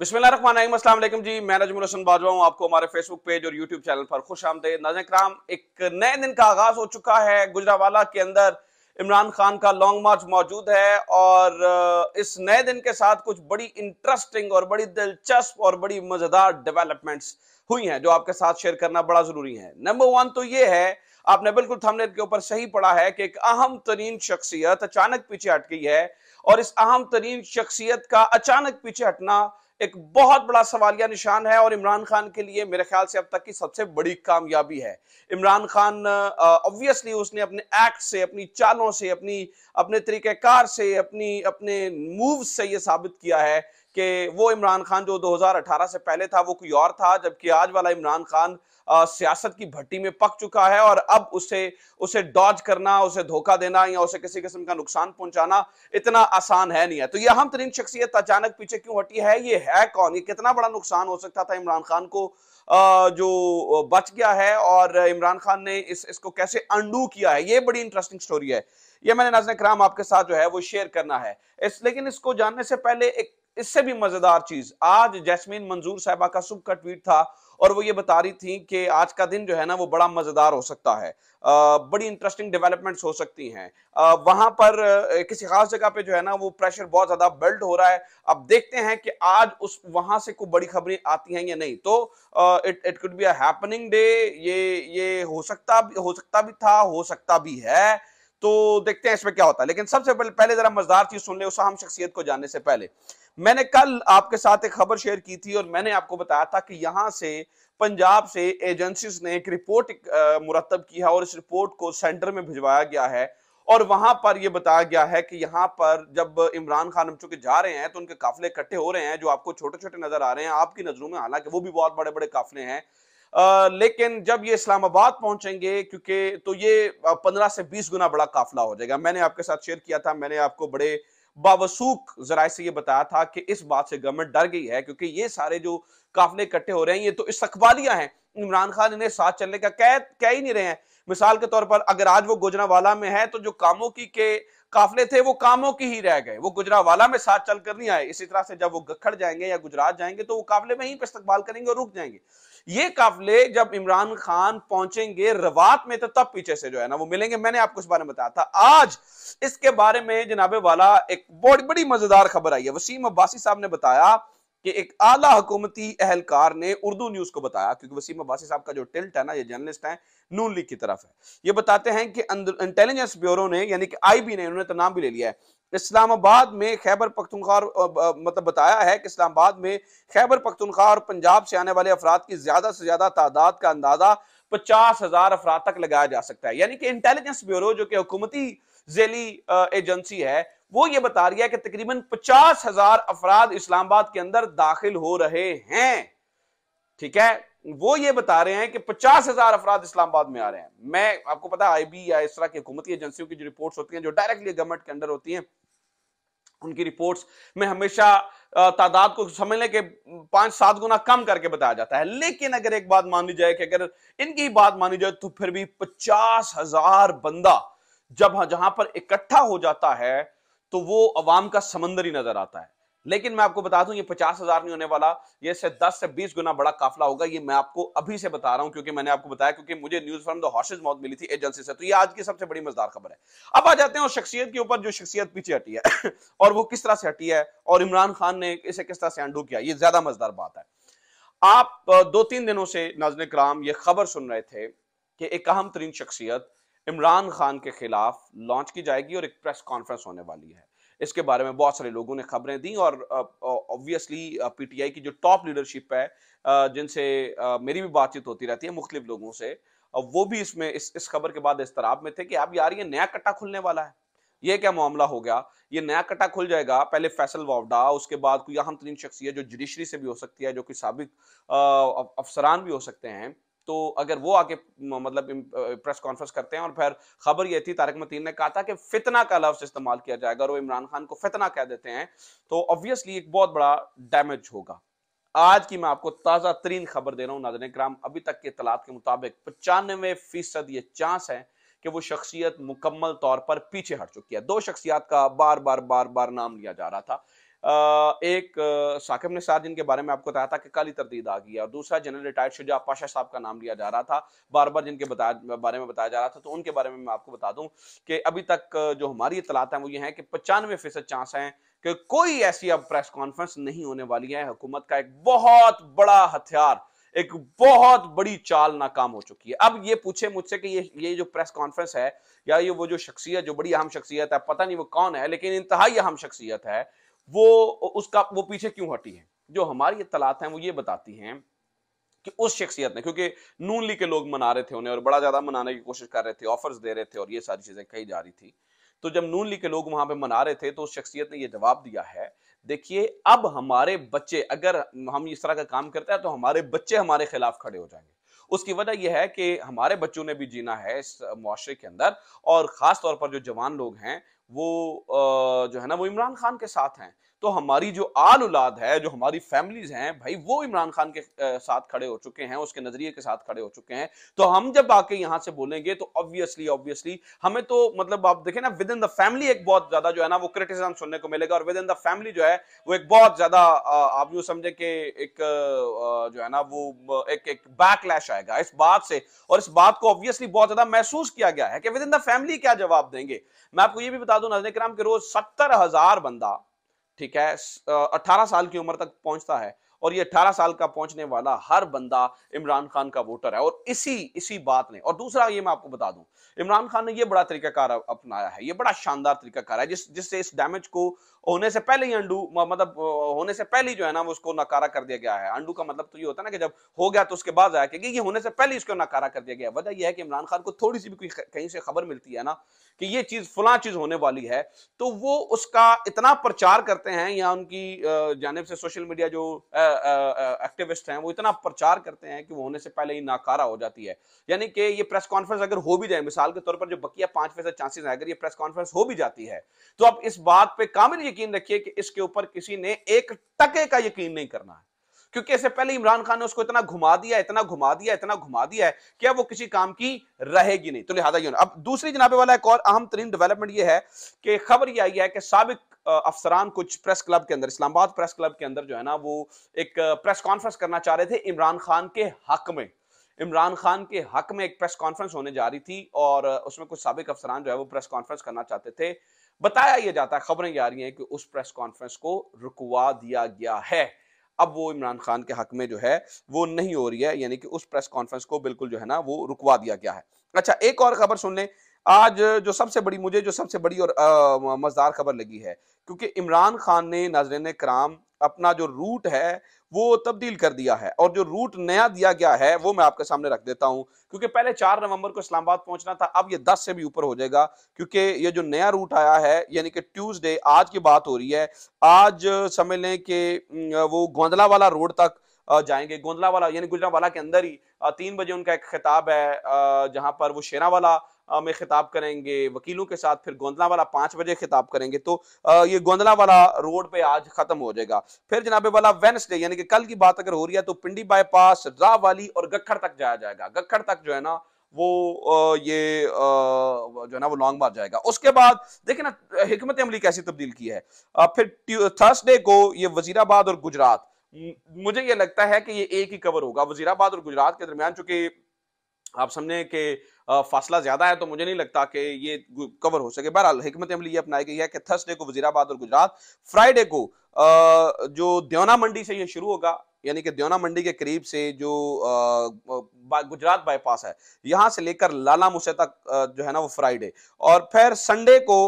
बिस्मिल जी मैं नजमुलसन बाजवा हूँ आपको हमारे फेसबुक पेज और यूट्यूब चैनल पर खुश आमदे नाजन कराम एक नए दिन का आगाज हो चुका है गुजरावाला के अंदर इमरान खान का लॉन्ग मार्च मौजूद है और इस नए दिन के साथ कुछ बड़ी इंटरेस्टिंग और बड़ी दिलचस्प और बड़ी मज़ेदार डेवलपमेंट्स हुई हैं जो आपके साथ शेयर करना बड़ा ज़रूरी है नंबर वन तो ये है आपने बिल्कुल थंबनेल के ऊपर सही पढ़ा है कि एक अहम तरीन शख्सियत अचानक पीछे हट गई है और इस अहम तरीन शख्सियत का अचानक पीछे हटना एक बहुत बड़ा सवालिया निशान है और इमरान खान के लिए मेरे ख्याल से अब तक की सबसे बड़ी कामयाबी है इमरान खान ऑब्वियसली उसने अपने एक्ट से अपनी चालों से अपनी अपने तरीक़ार से अपनी अपने मूव से ये साबित किया है कि वो इमरान खान जो 2018 से पहले था वो कोई और था जबकि आज वाला इमरान खान सियासत की भट्टी में पक चुका है और अब उसे उसे डॉज करना उसे धोखा देना या उसे किसी किस्म का नुकसान पहुंचाना इतना आसान है नहीं है तो यह अहम तरीन शख्सियत अचानक पीछे क्यों हटी है ये है कौन ये कितना बड़ा नुकसान हो सकता था इमरान खान को जो बच गया है और इमरान खान ने इस इसको कैसे अंडू किया है ये बड़ी इंटरेस्टिंग स्टोरी है ये मैंने नजर कराम आपके साथ जो है वो शेयर करना है इस लेकिन इसको जानने से पहले एक इससे भी मजेदार चीज आज जैस्मीन मंजूर साहबा का सुबह का ट्वीट था और वो ये बता रही थी कि आज का दिन जो है ना वो बड़ा मज़ेदार हो सकता है आ, बड़ी इंटरेस्टिंग डेवलपमेंट्स हो सकती हैं वहां पर किसी खास जगह पे जो है ना वो प्रेशर बहुत ज़्यादा बिल्ड हो रहा है अब देखते हैं कि आज उस वहां से कोई बड़ी खबरें आती हैं या नहीं तो it it could be happening day ये ये हो सकता हो सकता भी था हो सकता भी है तो देखते हैं इसमें क्या होता है लेकिन सबसे पहले जरा मजदार चीज सुन ले उस अहम शख्सियत को जानने से पहले मैंने कल आपके साथ एक खबर शेयर की थी और मैंने आपको बताया था कि यहाँ से पंजाब से एजेंसी ने एक रिपोर्ट मुरतब की है और इस रिपोर्ट को सेंटर में भिजवाया गया है और वहां पर यह बताया गया है कि यहाँ पर जब इमरान खान हम चुके जा रहे हैं तो उनके काफले इकट्ठे हो रहे हैं जो आपको छोटे छोटे नजर आ रहे हैं आपकी नजरों में हालांकि वो भी बहुत बड़े बड़े काफले हैं आ, लेकिन जब ये इस्लामाबाद पहुंचेंगे क्योंकि तो ये पंद्रह से बीस गुना बड़ा काफिला हो जाएगा मैंने आपके साथ शेयर किया था मैंने आपको बड़े बावसूख जरा से ये बताया था कि इस बात से गवर्नमेंट डर गई है क्योंकि ये सारे जो काफले इकट्ठे हो रहे हैं ये तो इस्तबालियाँ हैं इमरान खान इन्हें साथ चलने का कह कह ही नहीं रहे हैं मिसाल के तौर पर अगर आज वो गुजरावाला में है तो जो कामों की के काफले थे वो कामों की ही रह गए वो गुजरावाला में साथ चलकर नहीं आए इसी तरह से जब वो गखड़ जाएंगे या गुजरात जाएंगे तो वो काफले में ही इस्तकबाल करेंगे और रुक जाएंगे ये काफले जब इमरान खान पहुंचेंगे रवात में तो तब पीछे से जो है ना वो मिलेंगे मैंने आपको इस बारे में बताया था आज इसके बारे में जनाबे वाला एक बहुत बड़ी मजेदार खबर आई है वसीम अब्बासी साहब ने बताया कि एक आला हुकूमती अहलकार ने उर्दू न्यूज़ को बताया क्योंकि वसीम अब्बासी साहब का जो टिल्ट है ना ये जर्नलिस्ट है नून लीग की तरफ है ये बताते हैं कि इंटेलिजेंस ब्यूरो ने यानी कि आई बी ने उन्होंने तो नाम भी ले लिया है इस्लामाबाद में खैबर पख्तनख्वा मतलब बताया है कि इस्लामाबाद में खैबर पख्तनख्वा और पंजाब से आने वाले अफराद की ज़्यादा से ज़्यादा तादाद का अंदाज़ा पचास हज़ार अफराद तक लगाया जा सकता है यानी कि इंटेलिजेंस ब्यूरो जो कि हुकूमती जेली एजेंसी है वो ये बता रही है कि तकरीबन पचास हजार अफराद इस्लामाबाद के अंदर दाखिल हो रहे हैं ठीक है वो ये बता रहे हैं कि पचास हजार अफराद इस्लामाबाद में आ रहे हैं मैं आपको पता आई बी या इस तरह की हुकूमती एजेंसियों की जो रिपोर्ट होती हैं जो डायरेक्टली गवर्नमेंट के अंदर होती हैं उनकी रिपोर्ट्स में हमेशा तादाद को समझने के पांच सात गुना कम करके बताया जाता है लेकिन अगर एक बात मानी जाए कि अगर इनकी बात मानी जाए तो फिर भी पचास हजार बंदा जब हाँ, जहां पर इकट्ठा हो जाता है तो वो अवाम का समंदर ही नजर आता है लेकिन मैं आपको बता दूं ये पचास हजार नहीं होने वाला ये से दस से बीस गुना बड़ा काफला होगा ये मैं आपको अभी से बता रहा हूं क्योंकि मैंने आपको बताया क्योंकि मुझे न्यूज फ्रॉम द हॉर्सेज मौत मिली थी एजेंसी से तो ये आज की सबसे बड़ी मजदार खबर है अब आ जाते हैं उस शख्सियत के ऊपर जो शख्सियत पीछे हटी है और वो किस तरह से हटी है और इमरान खान ने इसे किस तरह से अंडू किया ये ज्यादा मजदार बात है आप दो तीन दिनों से नाजन कराम ये खबर सुन रहे थे कि एक अहम तरीन शख्सियत इमरान खान के खिलाफ लॉन्च की जाएगी और एक प्रेस कॉन्फ्रेंस होने वाली है इसके बारे में बहुत सारे लोगों ने खबरें दी और ऑब्वियसली पीटीआई की जो टॉप लीडरशिप है जिनसे मेरी भी बातचीत होती रहती है मुख्तलिफ लोगों से वो भी इसमें इस इस खबर के बाद इस तरह में थे कि अब यार ये नया कट्टा खुलने वाला है ये क्या मामला हो गया ये नया कट्टा खुल जाएगा पहले फैसल वावडा उसके बाद कोई अहम तरीन शख्सियत जो जुडिशरी से भी हो सकती है जो कि सबक अफसरान भी हो सकते हैं तो अगर वो आके मतलब प्रेस कॉन्फ्रेंस करते हैं और फिर खबर ये थी तारक मतीन ने कहा था कि फितना का लफ्ज इस्तेमाल किया जाएगा और वो इमरान खान को फितना कह देते हैं तो ऑब्वियसली एक बहुत बड़ा डैमेज होगा आज की मैं आपको ताज़ा तरीन खबर दे रहा हूँ नाजन कराम अभी तक के इतलात के मुताबिक पचानवे फीसद ये चांस है कि वो शख्सियत मुकम्मल तौर पर पीछे हट चुकी है दो शख्सियात का बार बार बार बार नाम लिया जा रहा था एक साकिब ने साथ जिनके बारे में आपको बताया था कि काली तरदीद आ गई और दूसरा जनरल रिटायर्ड शुजा पाशा साहब का नाम लिया जा रहा था बार बार जिनके बताया बारे में बताया जा रहा था तो उनके बारे में मैं आपको बता दूं कि अभी तक जो हमारी इतलात है वो ये है कि पचानवे फीसद चांस हैं कि कोई ऐसी अब प्रेस कॉन्फ्रेंस नहीं होने वाली है हुकूमत का एक बहुत बड़ा हथियार एक बहुत बड़ी चाल नाकाम हो चुकी है अब ये पूछे मुझसे कि ये ये जो प्रेस कॉन्फ्रेंस है या ये वो जो शख्सियत जो बड़ी अहम शख्सियत है पता नहीं वो कौन है लेकिन इंतहाई अहम शख्सियत है वो उसका वो पीछे क्यों हटी है जो हमारी इतलात हैं वो ये बताती हैं कि उस शख्सियत ने क्योंकि नून ली के लोग मना रहे थे उन्हें और बड़ा ज़्यादा मनाने की कोशिश कर रहे थे ऑफर्स दे रहे थे और ये सारी चीज़ें कही जा रही थी तो जब नून ली के लोग वहां पे मना रहे थे तो उस शख्सियत ने ये जवाब दिया है देखिए अब हमारे बच्चे अगर हम इस तरह का काम करते हैं तो हमारे बच्चे हमारे खिलाफ खड़े हो जाएंगे उसकी वजह यह है कि हमारे बच्चों ने भी जीना है इस मुआरे के अंदर और ख़ास तौर पर जो जवान लोग हैं वो जो है ना वो इमरान खान के साथ हैं तो हमारी जो आल उलाद है जो हमारी फैमिलीज हैं भाई वो इमरान खान के साथ खड़े हो चुके हैं उसके नजरिए के साथ खड़े हो चुके हैं तो हम जब आके यहाँ से बोलेंगे तो ऑब्वियसली ऑब्वियसली हमें तो मतलब आप देखें ना विद इन द फैमिली एक बहुत ज्यादा जो है ना वो क्रिटिसिज्म सुनने को मिलेगा और विद इन द फैमिली जो है वो एक बहुत ज्यादा आप जो समझे कि एक जो है ना वो एक एक बैकलैश आएगा इस बात से और इस बात को ऑब्वियसली बहुत ज्यादा महसूस किया गया है कि विद इन द फैमिली क्या जवाब देंगे मैं आपको ये भी बता दूं नजर कराम के रोज सत्तर हजार बंदा ठीक है अट्ठारह साल की उम्र तक पहुंचता है और ये अठारह साल का पहुंचने वाला हर बंदा इमरान खान का वोटर है और इसी इसी बात ने और दूसरा ये मैं आपको बता दूं इमरान खान ने ये बड़ा तरीकाकार अपनाया है ये बड़ा शानदार तरीकाकार है जिस जिससे इस डैमेज को होने से पहले ही अंडू मतलब होने से पहले ही जो है ना उसको नकारा कर दिया गया है अंडू का मतलब तो ये होता है ना कि जब हो गया तो उसके बाद आया क्योंकि ये होने से पहले इसको नकारा कर दिया गया वजह यह है कि इमरान खान को थोड़ी सी भी कहीं से खबर मिलती है ना कि ये चीज़ फुला चीज़ होने वाली है तो वो उसका इतना प्रचार करते हैं या उनकी जानब से सोशल मीडिया जो एक्टिविस्ट हैं वो इतना प्रचार करते हैं कि वो होने से पहले ही नाकारा हो जाती है यानी कि ये प्रेस कॉन्फ्रेंस अगर हो भी जाए मिसाल के तौर पर जो बकिया पांच फीसद चांसेस है अगर ये प्रेस कॉन्फ्रेंस हो भी जाती है तो आप इस बात पर कामिल यकीन रखिए कि इसके ऊपर किसी ने एक टके का यकीन नहीं करना है क्योंकि इससे पहले इमरान खान ने उसको इतना घुमा दिया इतना घुमा दिया इतना घुमा दिया है कि अब वो किसी काम की रहेगी नहीं तो लिहाजा ये अब दूसरी जनाबे वाला एक और अहम तरीन डेवलपमेंट ये है कि खबर यह आई है कि सबक अफसरान कुछ प्रेस क्लब के अंदर इस्लामाबाद प्रेस क्लब के अंदर जो है ना वो एक प्रेस कॉन्फ्रेंस करना चाह रहे थे इमरान खान के हक में इमरान खान के हक में एक प्रेस कॉन्फ्रेंस होने जा रही थी और उसमें कुछ सबक अफसरान जो है वो प्रेस कॉन्फ्रेंस करना चाहते थे बताया यह जाता है खबरें ये आ रही हैं कि उस प्रेस कॉन्फ्रेंस को रुकवा दिया गया है अब वो इमरान खान के हक में जो है वो नहीं हो रही है यानी कि उस प्रेस कॉन्फ्रेंस को बिल्कुल जो है ना वो रुकवा दिया गया है अच्छा एक और खबर सुन लें आज जो सबसे बड़ी मुझे जो सबसे बड़ी और मजेदार खबर लगी है क्योंकि इमरान खान ने नाजरन कराम अपना जो रूट है वो तब्दील कर दिया है और जो रूट नया दिया गया है वो मैं आपके सामने रख देता हूं क्योंकि पहले चार नवंबर को इस्लामाबाद पहुंचना था अब ये दस से भी ऊपर हो जाएगा क्योंकि ये जो नया रूट आया है यानी कि ट्यूसडे आज की बात हो रही है आज समझ लें कि वो गोंदला वाला रोड तक जाएंगे गोंदलावाला यानी गुजरावाला के अंदर ही तीन बजे उनका एक खिताब है जहां पर वो शेरावाला में खिताब करेंगे वकीलों के साथ फिर गोंदला वाला बजे खिताब करेंगे तो ये गोंदला वाला रोड पे आज खत्म हो जाएगा फिर जनाबे वाला वेनसडे यानी कि कल की बात अगर हो रही है तो पिंडी बाईपास रावाली और गखड़ तक जाया जाएगा गखड़ तक जो है ना वो ये जो है ना वो लॉन्ग मार्च जाएगा उसके बाद देखे ना हमत अमली कैसी तब्दील की है फिर थर्सडे को ये वजीराबाद और गुजरात मुझे ये लगता है कि ये एक ही कवर होगा वजीराबाद और गुजरात के दरमियान चूंकि आप समझे के फासला ज्यादा है तो मुझे नहीं लगता कि ये कवर हो सके बहरहाल हमत अमली ये अपनाई गई है कि थर्सडे को वजीराबाद और गुजरात फ्राइडे को जो द्योना मंडी से ये शुरू होगा यानी कि द्योना मंडी के करीब से जो गुजरात बाईपास है यहां से लेकर लाला मुसे तक जो है ना वो फ्राइडे और फिर संडे को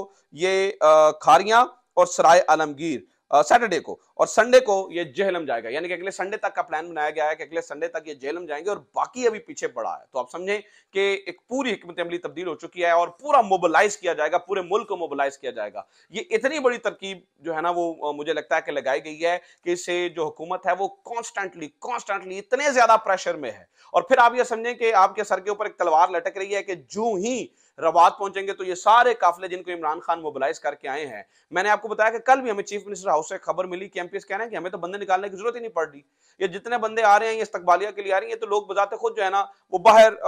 ये खारिया और सराय आलमगीर सैटरडे को और संडे को ये जेहलम जाएगा यानी कि अगले संडे तक का प्लान बनाया गया है कि अगले संडे तक ये जेहलम जाएंगे और बाकी अभी पीछे पड़ा है तो आप समझें कि एक पूरी हमत अमली तब्दील हो चुकी है और पूरा मोबिलाइज किया जाएगा पूरे मुल्क को मोबिलाइज किया जाएगा ये इतनी बड़ी तरकीब जो है ना वो मुझे लगता है कि लगाई गई है कि इसे जो हुकूमत है वो कॉन्स्टेंटली कॉन्स्टेंटली इतने ज्यादा प्रेशर में है और फिर आप ये समझें कि आपके सर के ऊपर एक तलवार लटक रही है कि जू ही रवात पहुंचेंगे तो ये सारे काफिले जिनको इमरान खान मोबिलाइज करके आए हैं मैंने आपको बताया कि कल भी हमें चीफ मिनिस्टर हाउस से खबर मिली कि एमपीएस कह रहे हैं कि हमें तो बंदे निकालने की जरूरत ही नहीं पड़ रही ये जितने बंदे आ रहे हैं ये इस्तकबालिया के लिए आ रही है तो लोग बजाते खुद जो है ना वो बाहर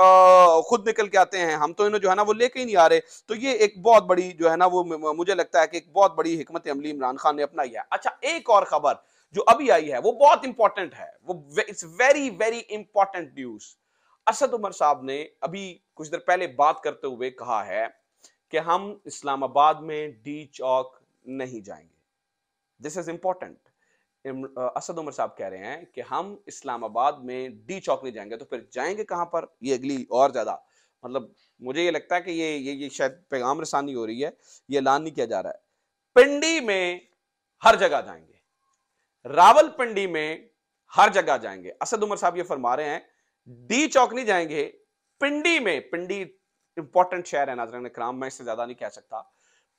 खुद निकल के आते हैं हम तो इन्हें जो है ना वो लेके ही नहीं आ रहे तो ये एक बहुत बड़ी जो है ना वो मुझे लगता है कि एक बहुत बड़ी हमत अमली इमरान खान ने अपनाई है अच्छा एक और खबर जो अभी आई है वो बहुत इंपॉर्टेंट है वो it's very very important news Asad Umar साहब ने अभी कुछ देर पहले बात करते हुए कहा है कि हम इस्लामाबाद में डी चौक नहीं जाएंगे this is important Asad Umar साहब कह रहे हैं कि हम इस्लामाबाद में डी चौक नहीं जाएंगे तो फिर जाएंगे कहां पर ये अगली और ज़्यादा मतलब मुझे ये लगता है कि ये ये ये शायद पैगाम रसानी हो रही है ये ऐलान नहीं किया जा रहा है पिंडी में हर जगह जाएंगे रावल पिंडी में हर जगह जाएंगे असद उमर साहब ये फरमा रहे हैं डी चौक नहीं जाएंगे पिंडी में पिंडी इंपॉर्टेंट शहर है नाजरन क्राम मैं इससे ज्यादा नहीं कह सकता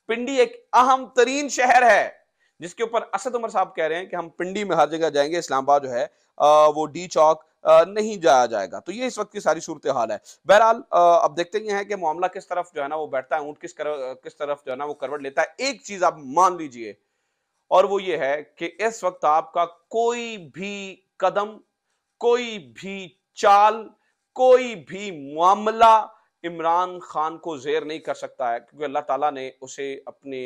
पिंडी एक अहम तरीन शहर है जिसके ऊपर असद उमर साहब कह रहे हैं कि हम पिंडी में हर जगह जाएंगे इस्लामाबाद जो है वो डी चौक नहीं जाया जाएगा तो ये इस वक्त की सारी सूरत हाल है बहरहाल अब देखते ही हैं कि मामला किस तरफ जो है ना वो बैठता है ऊँट किस कर, किस तरफ जो है ना वो करवट लेता है एक चीज़ आप मान लीजिए और वो ये है कि इस वक्त आपका कोई भी कदम कोई भी चाल कोई भी मामला इमरान खान को जेर नहीं कर सकता है क्योंकि अल्लाह ताला ने उसे अपने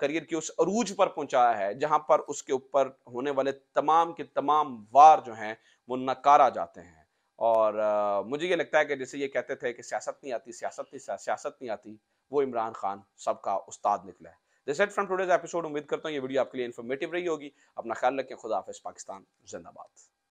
करियर के उस अरूज पर पहुंचाया है जहां पर उसके ऊपर होने वाले तमाम के तमाम वार जो हैं वो नकारा जाते हैं और आ, मुझे ये लगता है कि जैसे ये कहते थे कि सियासत नहीं आती सियासत नहीं सियासत नहीं आती वो इमरान खान सबका उस्ताद निकला है दिस फ्रॉम एपिसोड उम्मीद करता हूँ ये वीडियो आपके लिए इन्फॉर्मेटिव रही होगी अपना ख्याल रखें खुदा हाफिज़ पाकिस्तान जिंदाबाद